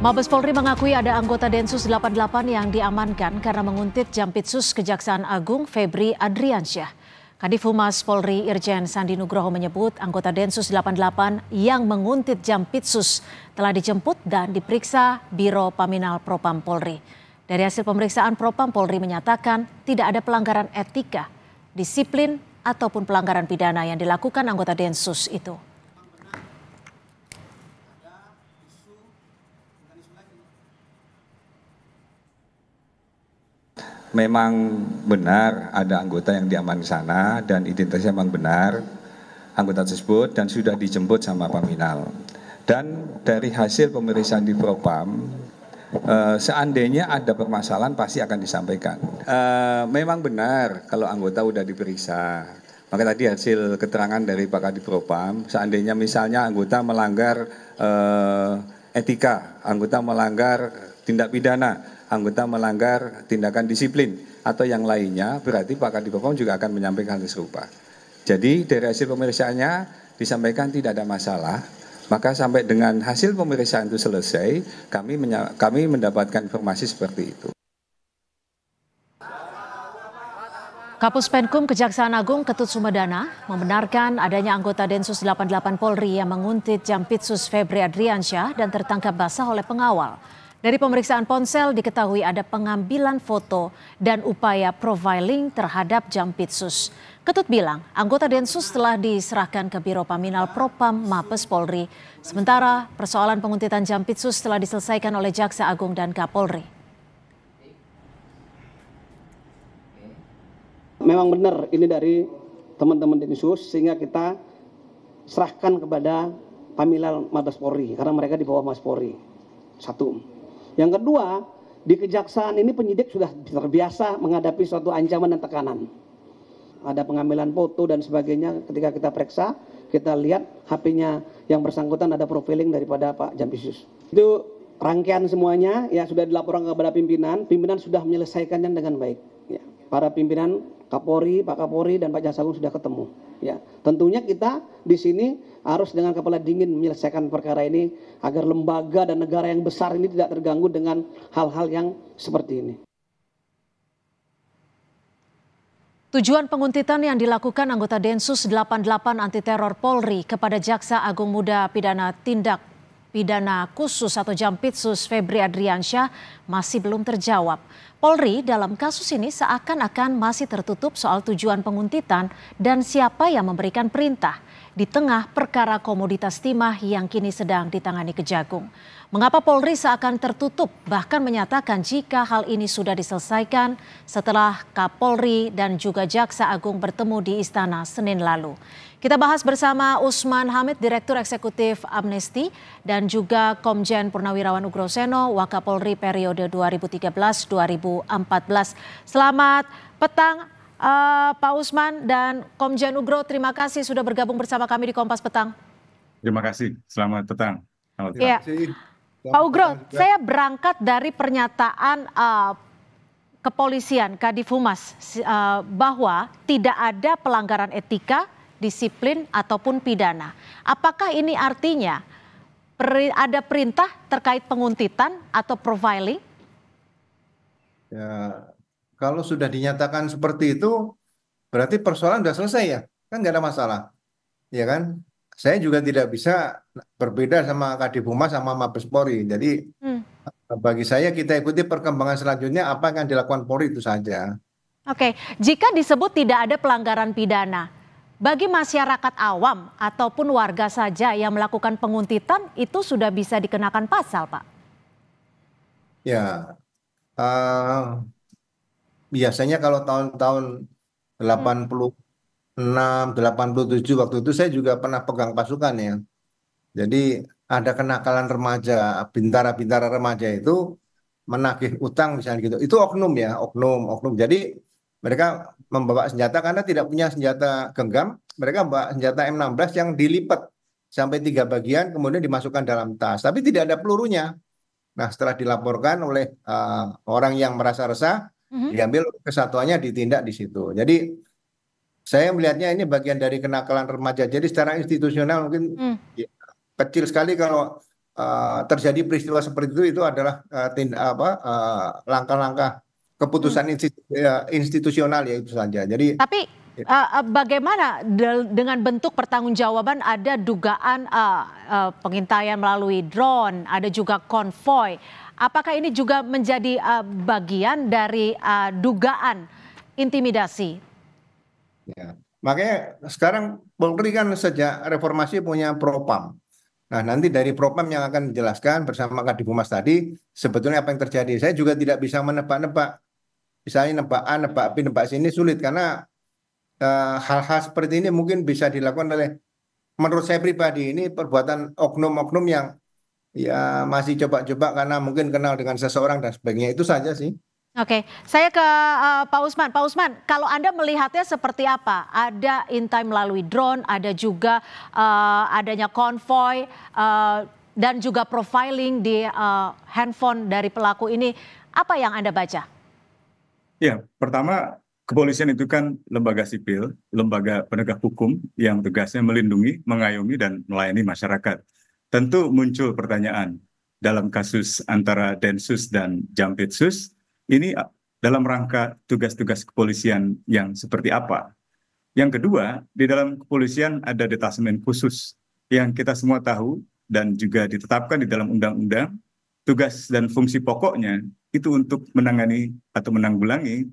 Mabes Polri mengakui ada anggota Densus 88 yang diamankan karena menguntit Jampitsus Kejaksaan Agung Febri Adriansyah. Kadif Humas Polri Irjen Sandi Nugroho menyebut anggota Densus 88 yang menguntit Jampitsus telah dijemput dan diperiksa Biro Paminal Propam Polri. Dari hasil pemeriksaan Propam Polri menyatakan tidak ada pelanggaran etika, disiplin ataupun pelanggaran pidana yang dilakukan anggota Densus itu. memang benar ada anggota yang diaman sana dan identitasnya memang benar anggota tersebut dan sudah dijemput sama Paminal. Dan dari hasil pemeriksaan di Propam, eh, seandainya ada permasalahan pasti akan disampaikan. Eh, memang benar kalau anggota sudah diperiksa. Maka tadi hasil keterangan dari Pak Propam seandainya misalnya anggota melanggar eh, etika, anggota melanggar tindak pidana, anggota melanggar tindakan disiplin atau yang lainnya, berarti Pak Kadipropam juga akan menyampaikan hal serupa. Jadi dari hasil pemeriksaannya disampaikan tidak ada masalah, maka sampai dengan hasil pemeriksaan itu selesai, kami kami mendapatkan informasi seperti itu. Kapus Penkum Kejaksaan Agung Ketut Sumedana membenarkan adanya anggota Densus 88 Polri yang menguntit Jampitsus Febri Adriansyah dan tertangkap basah oleh pengawal. Dari pemeriksaan ponsel diketahui ada pengambilan foto dan upaya profiling terhadap Jampitsus. Ketut bilang, anggota Densus telah diserahkan ke Biro Paminal Propam Mabes Polri. Sementara persoalan penguntitan Jampitsus telah diselesaikan oleh Jaksa Agung dan Kapolri. Memang benar ini dari teman-teman Densus sehingga kita serahkan kepada Paminal Mabes Polri karena mereka di bawah Mabes Polri. Satu. Yang kedua, di kejaksaan ini penyidik sudah terbiasa menghadapi suatu ancaman dan tekanan. Ada pengambilan foto dan sebagainya ketika kita periksa, kita lihat HP-nya yang bersangkutan ada profiling daripada Pak Jampisus. Itu rangkaian semuanya ya sudah dilaporkan kepada pimpinan, pimpinan sudah menyelesaikannya dengan baik. Ya, para pimpinan Kapolri, Pak Kapolri dan Pak Jaksa Agung sudah ketemu. Ya, tentunya kita di sini harus dengan kepala dingin menyelesaikan perkara ini agar lembaga dan negara yang besar ini tidak terganggu dengan hal-hal yang seperti ini. Tujuan penguntitan yang dilakukan anggota Densus 88 anti teror Polri kepada Jaksa Agung Muda Pidana Tindak pidana khusus atau Jampitsus Febri Adriansyah masih belum terjawab. Polri dalam kasus ini seakan-akan masih tertutup soal tujuan penguntitan dan siapa yang memberikan perintah di tengah perkara komoditas timah yang kini sedang ditangani Kejagung. Mengapa Polri seakan tertutup bahkan menyatakan jika hal ini sudah diselesaikan setelah Kapolri dan juga Jaksa Agung bertemu di Istana Senin lalu. Kita bahas bersama Usman Hamid, Direktur Eksekutif Amnesty dan juga Komjen Purnawirawan Ugroseno, Wakapolri periode 2013-2014. Selamat petang Uh, Pak Usman dan Komjen Ugro, terima kasih sudah bergabung bersama kami di Kompas Petang. Terima kasih, selamat petang. Selamat iya. petang. Ya. Pak Ugro, petang saya berangkat dari pernyataan uh, kepolisian Kadif Humas uh, bahwa tidak ada pelanggaran etika, disiplin ataupun pidana. Apakah ini artinya peri ada perintah terkait penguntitan atau profiling? Ya, kalau sudah dinyatakan seperti itu, berarti persoalan sudah selesai ya? Kan nggak ada masalah. Ya kan? Saya juga tidak bisa berbeda sama Kadif Humas sama Mabes Polri. Jadi hmm. bagi saya kita ikuti perkembangan selanjutnya apa yang akan dilakukan Polri itu saja. Oke, jika disebut tidak ada pelanggaran pidana, bagi masyarakat awam ataupun warga saja yang melakukan penguntitan itu sudah bisa dikenakan pasal, Pak. Ya, uh, biasanya kalau tahun-tahun 86, 87 waktu itu saya juga pernah pegang pasukan ya. Jadi ada kenakalan remaja, bintara-bintara remaja itu menagih utang misalnya gitu. Itu oknum ya, oknum, oknum. Jadi mereka membawa senjata karena tidak punya senjata genggam, mereka membawa senjata M16 yang dilipat sampai tiga bagian kemudian dimasukkan dalam tas, tapi tidak ada pelurunya. Nah, setelah dilaporkan oleh uh, orang yang merasa resah, Mhm. diambil kesatuannya ditindak di situ. Jadi saya melihatnya ini bagian dari kenakalan remaja. Jadi secara institusional mungkin mm. ya, kecil sekali kalau uh, terjadi peristiwa seperti itu itu adalah uh, eh, tindak apa uh, langkah-langkah keputusan mm. institusi, uh, ya, institusional ya itu saja. Jadi Tapi uh, bagaimana dengan bentuk pertanggungjawaban ada dugaan uh, uh, pengintaian melalui drone, ada juga konvoy Apakah ini juga menjadi uh, bagian dari uh, dugaan intimidasi? Ya. Makanya sekarang Polri kan sejak reformasi punya propam. Nah nanti dari propam yang akan dijelaskan bersama Kak Dibumas tadi sebetulnya apa yang terjadi. Saya juga tidak bisa menebak-nebak. Misalnya nebak A, nebak B, nebak C ini sulit karena eh, hal-hal uh, -hal seperti ini mungkin bisa dilakukan oleh menurut saya pribadi ini perbuatan oknum-oknum yang ya masih coba-coba karena mungkin kenal dengan seseorang dan sebagainya itu saja sih. Oke, saya ke uh, Pak Usman. Pak Usman, kalau Anda melihatnya seperti apa? Ada intai melalui drone, ada juga uh, adanya konvoy uh, dan juga profiling di uh, handphone dari pelaku ini. Apa yang Anda baca? Ya, pertama kepolisian itu kan lembaga sipil, lembaga penegak hukum yang tugasnya melindungi, mengayomi dan melayani masyarakat tentu muncul pertanyaan dalam kasus antara densus dan jampitsus ini dalam rangka tugas-tugas kepolisian yang seperti apa. Yang kedua, di dalam kepolisian ada detasemen khusus yang kita semua tahu dan juga ditetapkan di dalam undang-undang tugas dan fungsi pokoknya itu untuk menangani atau menanggulangi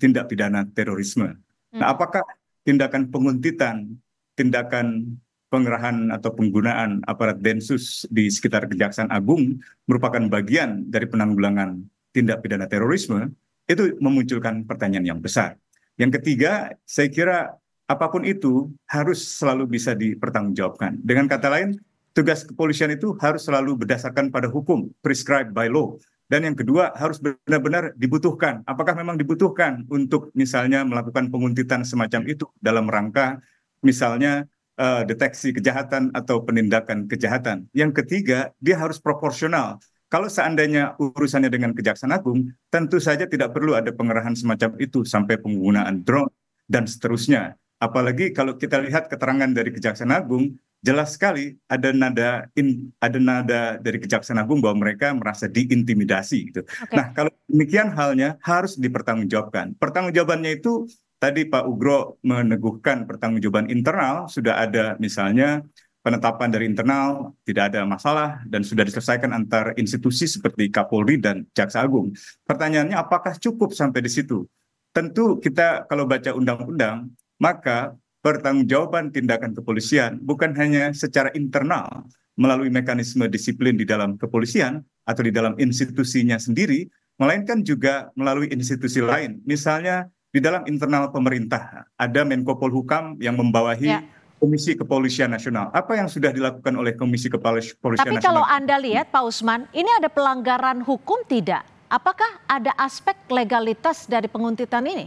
tindak pidana terorisme. Nah, hmm. apakah tindakan penguntitan, tindakan pengerahan atau penggunaan aparat densus di sekitar Kejaksaan Agung merupakan bagian dari penanggulangan tindak pidana terorisme, itu memunculkan pertanyaan yang besar. Yang ketiga, saya kira apapun itu harus selalu bisa dipertanggungjawabkan. Dengan kata lain, tugas kepolisian itu harus selalu berdasarkan pada hukum, prescribed by law. Dan yang kedua harus benar-benar dibutuhkan. Apakah memang dibutuhkan untuk misalnya melakukan penguntitan semacam itu dalam rangka misalnya Eh, deteksi kejahatan atau penindakan kejahatan. Yang ketiga, dia harus proporsional. Kalau seandainya urusannya dengan Kejaksaan Agung, tentu saja tidak perlu ada pengerahan semacam itu sampai penggunaan drone dan seterusnya. Apalagi kalau kita lihat keterangan dari Kejaksaan Agung, jelas sekali ada nada in, ada nada dari Kejaksaan Agung bahwa mereka merasa diintimidasi gitu. Okay. Nah, kalau demikian halnya harus dipertanggungjawabkan. Pertanggungjawabannya itu tadi Pak Ugro meneguhkan pertanggungjawaban internal, sudah ada misalnya penetapan dari internal, tidak ada masalah, dan sudah diselesaikan antar institusi seperti Kapolri dan Jaksa Agung. Pertanyaannya apakah cukup sampai di situ? Tentu kita kalau baca undang-undang, maka pertanggungjawaban tindakan kepolisian bukan hanya secara internal melalui mekanisme disiplin di dalam kepolisian atau di dalam institusinya sendiri, melainkan juga melalui institusi lain. Misalnya di dalam internal pemerintah ada Menko Polhukam yang membawahi ya. Komisi Kepolisian Nasional. Apa yang sudah dilakukan oleh Komisi Kepolisian Tapi Nasional? Tapi kalau Anda lihat Pak Usman, ini ada pelanggaran hukum tidak? Apakah ada aspek legalitas dari penguntitan ini?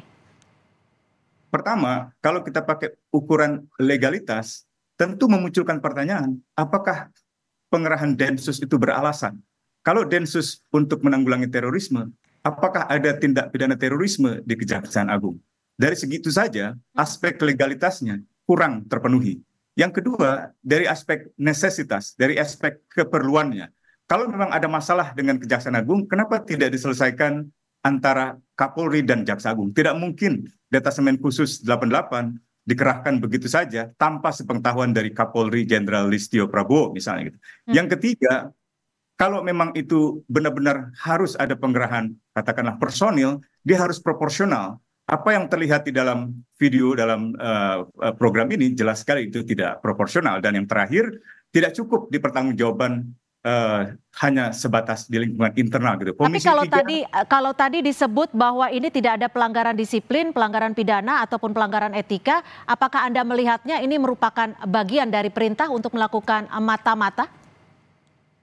Pertama, kalau kita pakai ukuran legalitas, tentu memunculkan pertanyaan, apakah pengerahan Densus itu beralasan? Kalau Densus untuk menanggulangi terorisme, apakah ada tindak pidana terorisme di Kejaksaan Agung. Dari segitu saja, hmm. aspek legalitasnya kurang terpenuhi. Yang kedua, dari aspek necesitas, dari aspek keperluannya. Kalau memang ada masalah dengan Kejaksaan Agung, kenapa tidak diselesaikan antara Kapolri dan Jaksa Agung? Tidak mungkin detasemen khusus 88 dikerahkan begitu saja tanpa sepengetahuan dari Kapolri Jenderal Listio Prabowo misalnya gitu. Hmm. Yang ketiga, kalau memang itu benar-benar harus ada penggerahan, katakanlah personil, dia harus proporsional. Apa yang terlihat di dalam video dalam uh, program ini jelas sekali itu tidak proporsional dan yang terakhir tidak cukup dipertanggungjawaban uh, eh, hanya sebatas di lingkungan internal gitu. Komisi Tapi kalau 3, tadi kalau tadi disebut bahwa ini tidak ada pelanggaran disiplin, pelanggaran pidana ataupun pelanggaran etika, apakah Anda melihatnya ini merupakan bagian dari perintah untuk melakukan mata-mata?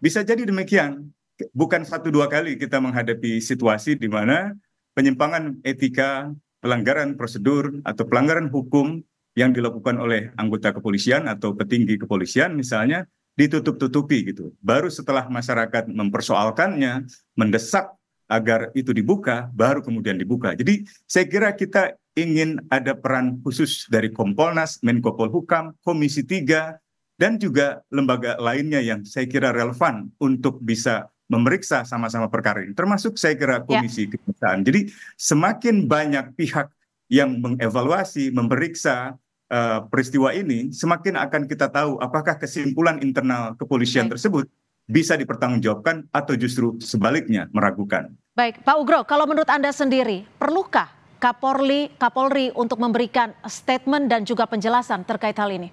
Bisa jadi demikian. Bukan satu dua kali kita menghadapi situasi di mana penyimpangan etika, pelanggaran prosedur atau pelanggaran hukum yang dilakukan oleh anggota kepolisian atau petinggi kepolisian misalnya ditutup-tutupi gitu. Baru setelah masyarakat mempersoalkannya, mendesak agar itu dibuka, baru kemudian dibuka. Jadi saya kira kita ingin ada peran khusus dari Kompolnas, Menko Polhukam, Komisi 3, dan juga lembaga lainnya yang saya kira relevan untuk bisa memeriksa sama-sama perkara ini termasuk saya kira ya. komisi ya. kejaksaan. Jadi semakin banyak pihak yang mengevaluasi, memeriksa uh, peristiwa ini, semakin akan kita tahu apakah kesimpulan internal kepolisian okay. tersebut bisa dipertanggungjawabkan atau justru sebaliknya meragukan. Baik, Pak Ugro, kalau menurut Anda sendiri, perlukah Kapolri Kapolri untuk memberikan statement dan juga penjelasan terkait hal ini?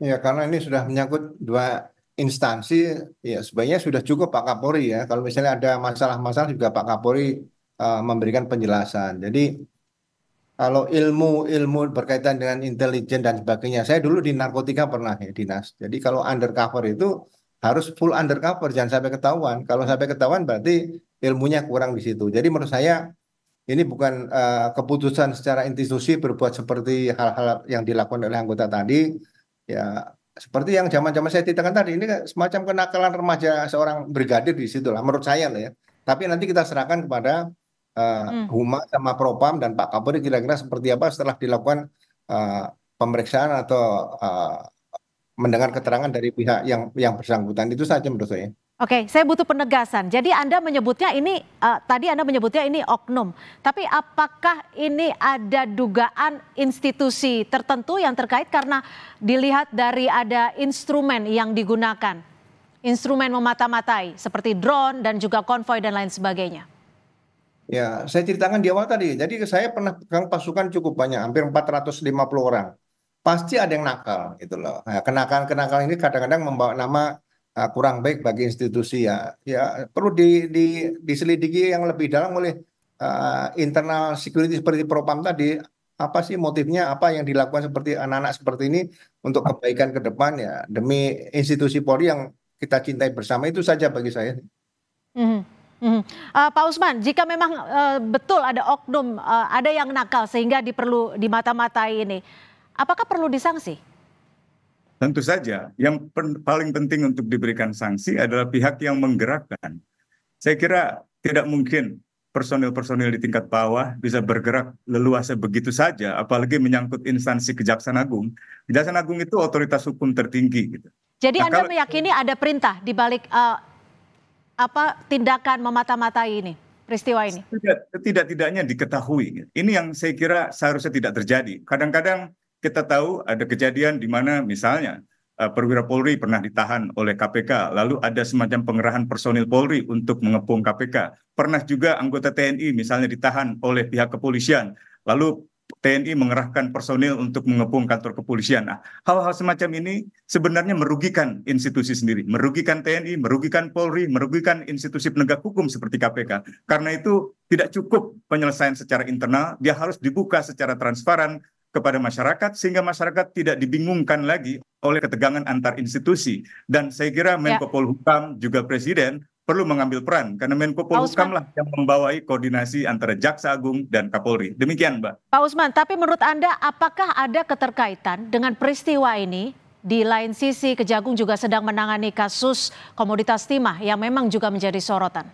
Ya karena ini sudah menyangkut dua instansi, ya sebaiknya sudah cukup Pak Kapolri ya. Kalau misalnya ada masalah-masalah juga Pak Kapolri uh, memberikan penjelasan. Jadi kalau ilmu-ilmu berkaitan dengan intelijen dan sebagainya, saya dulu di narkotika pernah ya dinas. Jadi kalau undercover itu harus full undercover, jangan sampai ketahuan. Kalau sampai ketahuan berarti ilmunya kurang di situ. Jadi menurut saya ini bukan uh, keputusan secara institusi berbuat seperti hal-hal yang dilakukan oleh anggota tadi ya seperti yang zaman-zaman saya ceritakan tadi ini semacam kenakalan remaja seorang brigadir di situ lah menurut saya loh ya. Tapi nanti kita serahkan kepada uh, hmm. Huma sama Propam dan Pak Kapolri kira-kira seperti apa setelah dilakukan uh, pemeriksaan atau uh, mendengar keterangan dari pihak yang yang bersangkutan itu saja menurut saya. Oke, saya butuh penegasan. Jadi Anda menyebutnya ini uh, tadi Anda menyebutnya ini oknum. Tapi apakah ini ada dugaan institusi tertentu yang terkait karena dilihat dari ada instrumen yang digunakan? Instrumen memata-matai seperti drone dan juga konvoy dan lain sebagainya. Ya, saya ceritakan di awal tadi. Jadi saya pernah pegang pasukan cukup banyak, hampir 450 orang. Pasti ada yang nakal gitu loh. Nah, kenakan kenakalan ini kadang-kadang membawa nama Ah, kurang baik bagi institusi ya ya perlu di, di, diselidiki yang lebih dalam oleh uh, internal security seperti propam tadi apa sih motifnya apa yang dilakukan seperti anak-anak seperti ini untuk kebaikan ke depan ya demi institusi Polri yang kita cintai bersama itu saja bagi saya. Mm -hmm. uh, Pak Usman, jika memang uh, betul ada oknum, uh, ada yang nakal sehingga diperlu dimata-matai ini, apakah perlu disanksi? tentu saja yang paling penting untuk diberikan sanksi adalah pihak yang menggerakkan. Saya kira tidak mungkin personil-personil di tingkat bawah bisa bergerak leluasa begitu saja, apalagi menyangkut instansi Kejaksaan Agung. Kejaksaan Agung itu otoritas hukum tertinggi. Gitu. Jadi nah, Anda kalau, meyakini ada perintah di balik uh, apa tindakan memata-matai ini? peristiwa ini? Tidak, tidak tidaknya diketahui. Gitu. Ini yang saya kira seharusnya tidak terjadi. Kadang-kadang kita tahu ada kejadian di mana misalnya eh, perwira Polri pernah ditahan oleh KPK, lalu ada semacam pengerahan personil Polri untuk mengepung KPK. Pernah juga anggota TNI misalnya ditahan oleh pihak kepolisian, lalu TNI mengerahkan personil untuk mengepung kantor kepolisian. Nah, hal-hal semacam ini sebenarnya merugikan institusi sendiri, merugikan TNI, merugikan Polri, merugikan institusi penegak hukum seperti KPK. Karena itu tidak cukup penyelesaian secara internal, dia harus dibuka secara transparan, kepada masyarakat sehingga masyarakat tidak dibingungkan lagi oleh ketegangan antar institusi dan saya kira ya. Menko ya. Polhukam juga presiden perlu mengambil peran karena Menko Polhukam lah yang membawai koordinasi antara Jaksa Agung dan Kapolri. Demikian, Mbak. Pak Usman, tapi menurut Anda apakah ada keterkaitan dengan peristiwa ini? Di lain sisi, Kejagung juga sedang menangani kasus komoditas timah yang memang juga menjadi sorotan.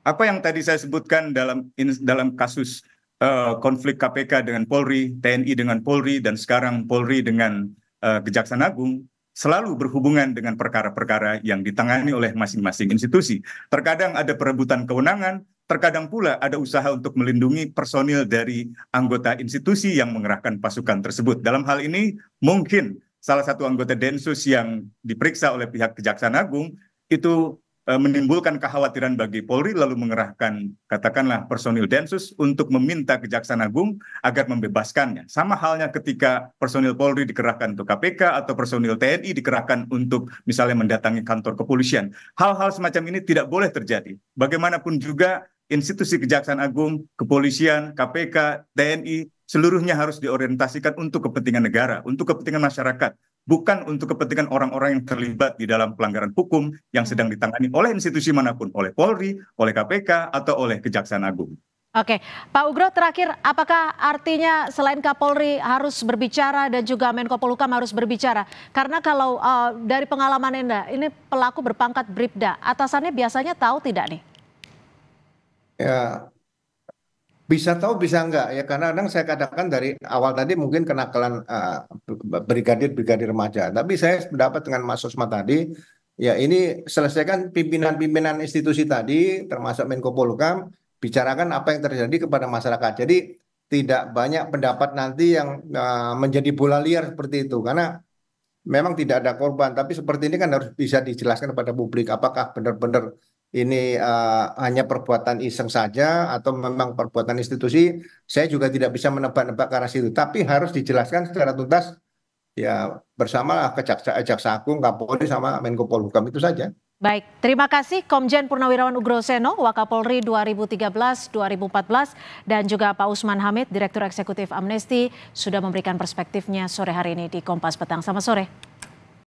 Apa yang tadi saya sebutkan dalam dalam kasus Eh, konflik KPK dengan Polri, TNI dengan Polri, dan sekarang Polri dengan uh, Kejaksaan Agung selalu berhubungan dengan perkara-perkara yang ditangani oleh masing-masing institusi. Terkadang ada perebutan kewenangan, terkadang pula ada usaha untuk melindungi personil dari anggota institusi yang mengerahkan pasukan tersebut. Dalam hal ini, mungkin salah satu anggota Densus yang diperiksa oleh pihak Kejaksaan Agung itu Eh, menimbulkan kekhawatiran bagi Polri lalu mengerahkan katakanlah personil Densus untuk meminta Kejaksaan Agung agar membebaskannya. Sama halnya ketika personil Polri dikerahkan untuk KPK atau personil TNI dikerahkan untuk misalnya mendatangi kantor kepolisian. Hal-hal semacam ini tidak boleh terjadi. Bagaimanapun juga institusi Kejaksaan Agung, kepolisian, KPK, TNI seluruhnya harus diorientasikan untuk kepentingan negara, untuk kepentingan masyarakat, bukan untuk kepentingan orang-orang yang terlibat di dalam pelanggaran hukum yang hmm. sedang ditangani oleh institusi manapun, oleh Polri, oleh KPK, atau oleh Kejaksaan Agung. Oke, Pak Ugro terakhir, apakah artinya selain Kapolri harus berbicara dan juga Menko Polhukam harus berbicara? Karena kalau uh, dari pengalaman Anda, ini pelaku berpangkat Bribda, atasannya biasanya tahu tidak nih? Ya, bisa tahu bisa enggak ya karena kadang saya katakan dari awal tadi mungkin kenakalan uh, eh, brigadir brigadir remaja tapi saya pendapat dengan Mas Sosma tadi ya ini selesaikan pimpinan-pimpinan institusi tadi termasuk Menko Polhukam bicarakan apa yang terjadi kepada masyarakat jadi tidak banyak pendapat nanti yang uh, menjadi bola liar seperti itu karena memang tidak ada korban tapi seperti ini kan harus bisa dijelaskan kepada publik apakah benar-benar ini eh, hanya perbuatan iseng saja atau memang perbuatan institusi, saya juga tidak bisa menebak-nebak ke arah situ. Tapi harus dijelaskan secara tuntas ya bersama kejaksa eh, jaksa agung, Kapolri sama Menko Polhukam itu saja. Baik, terima kasih Komjen Purnawirawan Ugroseno, Wakapolri 2013-2014, dan juga Pak Usman Hamid, Direktur Eksekutif Amnesti, sudah memberikan perspektifnya sore hari ini di Kompas Petang. Selamat sore.